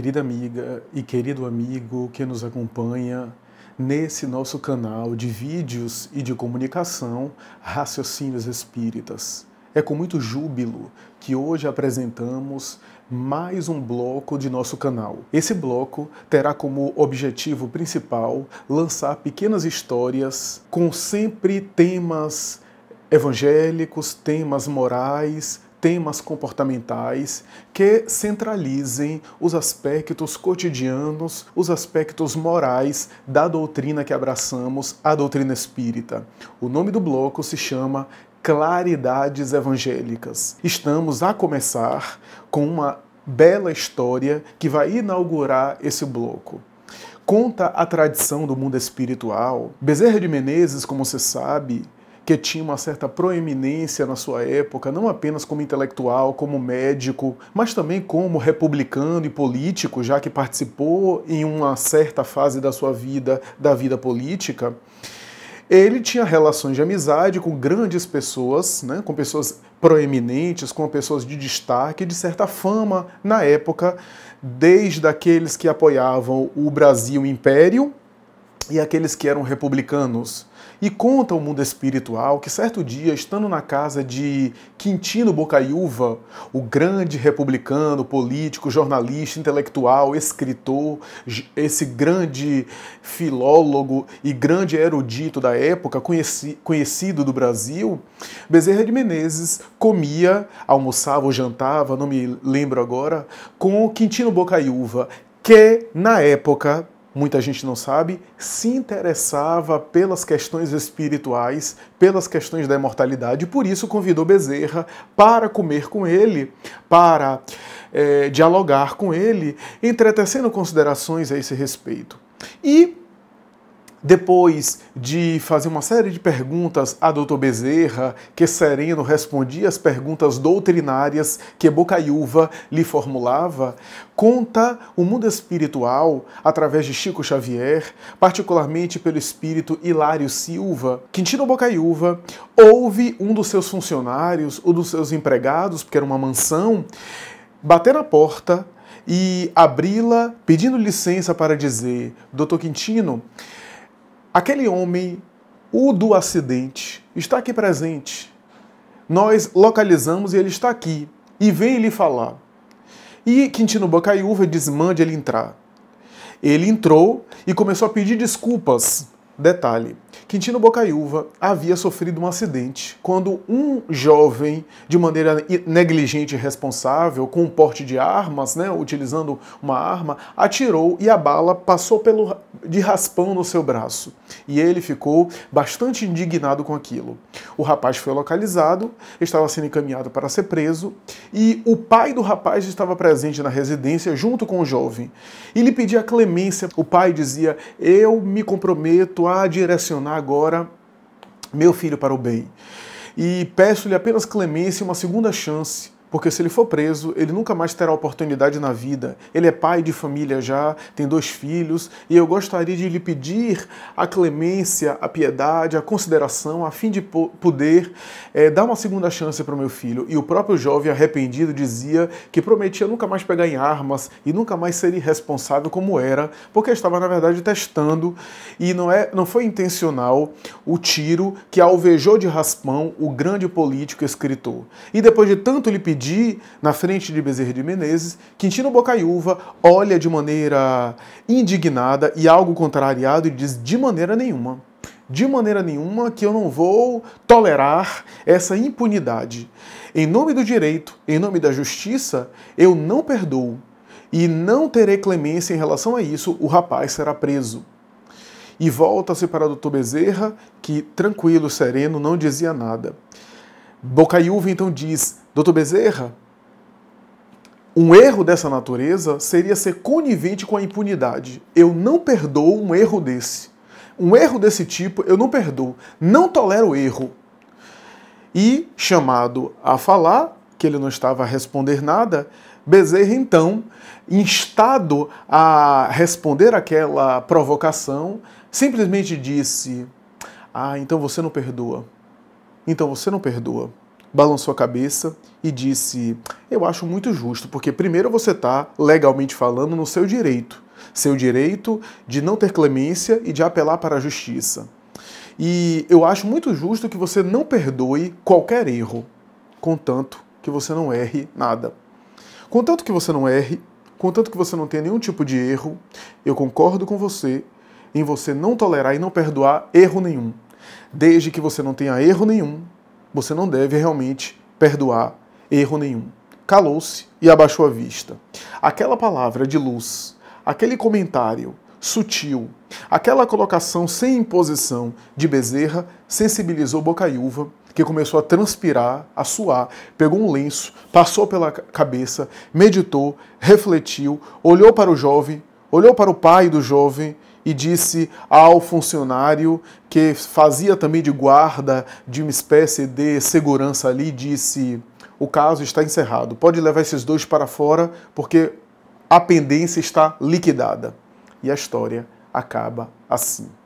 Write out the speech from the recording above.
querida amiga e querido amigo que nos acompanha nesse nosso canal de vídeos e de comunicação Raciocínios Espíritas. É com muito júbilo que hoje apresentamos mais um bloco de nosso canal. Esse bloco terá como objetivo principal lançar pequenas histórias com sempre temas evangélicos, temas morais, temas comportamentais que centralizem os aspectos cotidianos, os aspectos morais da doutrina que abraçamos, a doutrina espírita. O nome do bloco se chama Claridades Evangélicas. Estamos a começar com uma bela história que vai inaugurar esse bloco conta a tradição do mundo espiritual. Bezerra de Menezes, como você sabe, que tinha uma certa proeminência na sua época, não apenas como intelectual, como médico, mas também como republicano e político, já que participou em uma certa fase da sua vida, da vida política. Ele tinha relações de amizade com grandes pessoas, né, com pessoas proeminentes, com pessoas de destaque, de certa fama na época, desde aqueles que apoiavam o Brasil Império, e aqueles que eram republicanos. E conta o mundo espiritual que certo dia, estando na casa de Quintino Bocaiúva, o grande republicano, político, jornalista, intelectual, escritor, esse grande filólogo e grande erudito da época, conheci, conhecido do Brasil, Bezerra de Menezes comia, almoçava ou jantava, não me lembro agora, com Quintino Bocaiúva, que na época muita gente não sabe, se interessava pelas questões espirituais, pelas questões da imortalidade, por isso convidou Bezerra para comer com ele, para é, dialogar com ele, entretecendo considerações a esse respeito. E depois de fazer uma série de perguntas a Dr. Bezerra, que Sereno respondia as perguntas doutrinárias que Bocaiúva lhe formulava, conta o mundo espiritual através de Chico Xavier, particularmente pelo espírito Hilário Silva. Quintino Bocaiúva ouve um dos seus funcionários, um dos seus empregados, porque era uma mansão, bater na porta e abri-la pedindo licença para dizer: Dr. Quintino, Aquele homem, o do acidente, está aqui presente. Nós localizamos e ele está aqui e vem lhe falar. E Quintino Bocaiúva diz: mande ele entrar. Ele entrou e começou a pedir desculpas Detalhe: Quintino Bocaiúva havia sofrido um acidente quando um jovem, de maneira negligente e responsável, com um porte de armas, né, utilizando uma arma, atirou e a bala passou pelo de raspão no seu braço. E ele ficou bastante indignado com aquilo. O rapaz foi localizado, estava sendo encaminhado para ser preso e o pai do rapaz estava presente na residência junto com o jovem. E lhe pedia clemência. O pai dizia: "Eu me comprometo a a direcionar agora meu filho para o bem. E peço-lhe apenas clemência e uma segunda chance porque se ele for preso, ele nunca mais terá oportunidade na vida. Ele é pai de família já, tem dois filhos, e eu gostaria de lhe pedir a clemência, a piedade, a consideração, a fim de poder é, dar uma segunda chance para o meu filho. E o próprio jovem arrependido dizia que prometia nunca mais pegar em armas e nunca mais ser irresponsável como era, porque estava na verdade testando e não é, não foi intencional o tiro que alvejou de raspão o grande político e escritor. E depois de tanto lhe pedir pedir na frente de Bezerra de Menezes, Quintino Bocaiúva olha de maneira indignada e algo contrariado e diz: de maneira nenhuma. De maneira nenhuma que eu não vou tolerar essa impunidade. Em nome do direito, em nome da justiça, eu não perdoo. E não terei clemência em relação a isso, o rapaz será preso e volta-se para o doutor Bezerra, que, tranquilo, sereno, não dizia nada. Bocaiúva então diz: Doutor Bezerra, um erro dessa natureza seria ser conivente com a impunidade. Eu não perdoo um erro desse. Um erro desse tipo eu não perdoo. Não tolero erro. E, chamado a falar, que ele não estava a responder nada, Bezerra, então, instado a responder aquela provocação, simplesmente disse: Ah, então você não perdoa. Então você não perdoa. Balançou a cabeça e disse: Eu acho muito justo, porque primeiro você está, legalmente falando, no seu direito. Seu direito de não ter clemência e de apelar para a justiça. E eu acho muito justo que você não perdoe qualquer erro, contanto que você não erre nada. Contanto que você não erre, contanto que você não tenha nenhum tipo de erro, eu concordo com você em você não tolerar e não perdoar erro nenhum. Desde que você não tenha erro nenhum, você não deve realmente perdoar erro nenhum. Calou-se e abaixou a vista. Aquela palavra de luz, aquele comentário sutil, aquela colocação sem imposição de Bezerra sensibilizou Bocaiúva, que começou a transpirar, a suar, pegou um lenço, passou pela cabeça, meditou, refletiu, olhou para o jovem, olhou para o pai do jovem e disse ao funcionário que fazia também de guarda de uma espécie de segurança ali, disse: "O caso está encerrado. Pode levar esses dois para fora porque a pendência está liquidada". E a história acaba assim.